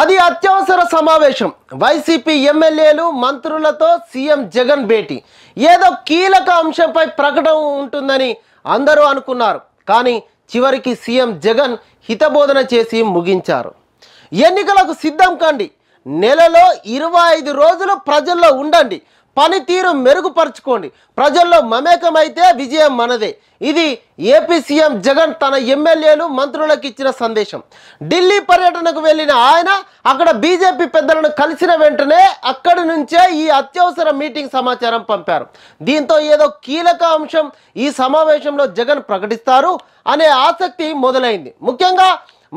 అది అత్యవసర సమావేశం వైసీపీ ఎమ్మెల్యేలు మంత్రులతో సీఎం జగన్ భేటీ ఏదో కీలక అంశంపై ప్రకటన ఉంటుందని అందరూ అనుకున్నారు కానీ చివరికి సీఎం జగన్ హితబోధన చేసి ముగించారు ఎన్నికలకు సిద్ధం కండి నెలలో ఇరవై ఐదు రోజులు ప్రజల్లో ఉండండి పనితీరు మెరుగుపరుచుకోండి ప్రజల్లో మమేకమైతే విజయం మనదే ఇది ఏపీ సీఎం జగన్ తన ఎమ్మెల్యేలు మంత్రులకు ఇచ్చిన సందేశం ఢిల్లీ పర్యటనకు వెళ్ళిన ఆయన అక్కడ బీజేపీ పెద్దలను కలిసిన వెంటనే అక్కడి నుంచే ఈ అత్యవసర మీటింగ్ సమాచారం పంపారు దీంతో ఏదో కీలక అంశం ఈ సమావేశంలో జగన్ ప్రకటిస్తారు అనే ఆసక్తి మొదలైంది ముఖ్యంగా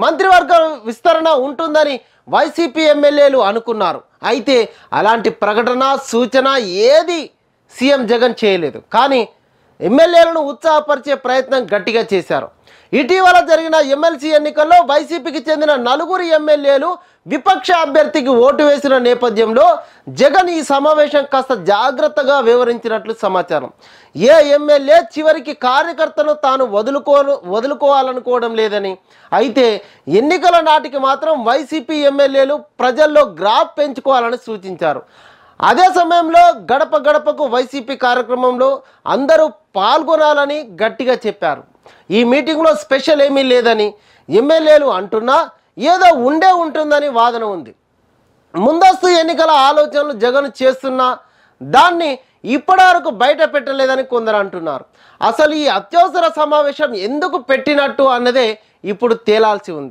మంత్రివర్గ విస్తరణ ఉంటుందని వైసీపీ ఎమ్మెల్యేలు అనుకున్నారు అయితే అలాంటి ప్రకటన సూచన ఏది సీఎం జగన్ చేయలేదు కానీ ఎమ్మెల్యేలను ఉత్సాహపరిచే ప్రయత్నం గట్టిగా చేశారు ఇటీవల జరిగిన ఎమ్మెల్సీ ఎన్నికల్లో వైసీపీకి చెందిన నలుగురు ఎమ్మెల్యేలు విపక్ష అభ్యర్థికి ఓటు వేసిన నేపథ్యంలో జగన్ ఈ సమావేశం కాస్త జాగ్రత్తగా వివరించినట్లు సమాచారం ఏ ఎమ్మెల్యే చివరికి కార్యకర్తను తాను వదులుకో వదులుకోవాలనుకోవడం లేదని అయితే ఎన్నికల నాటికి మాత్రం వైసీపీ ఎమ్మెల్యేలు ప్రజల్లో గ్రాఫ్ పెంచుకోవాలని సూచించారు అదే సమయంలో గడప గడపకు వైసీపీ కార్యక్రమంలో అందరూ పాల్గొనాలని గట్టిగా చెప్పారు ఈ మీటింగ్లో స్పెషల్ ఏమీ లేదని ఎమ్మెల్యేలు అంటున్నా ఏదో ఉండే ఉంటుందని వాదన ఉంది ముందస్తు ఎన్నికల ఆలోచనలు జగన్ చేస్తున్నా దాన్ని ఇప్పటివరకు బయట పెట్టలేదని కొందరు అంటున్నారు అసలు ఈ అత్యవసర సమావేశం ఎందుకు పెట్టినట్టు అన్నదే ఇప్పుడు తేలాల్సి ఉంది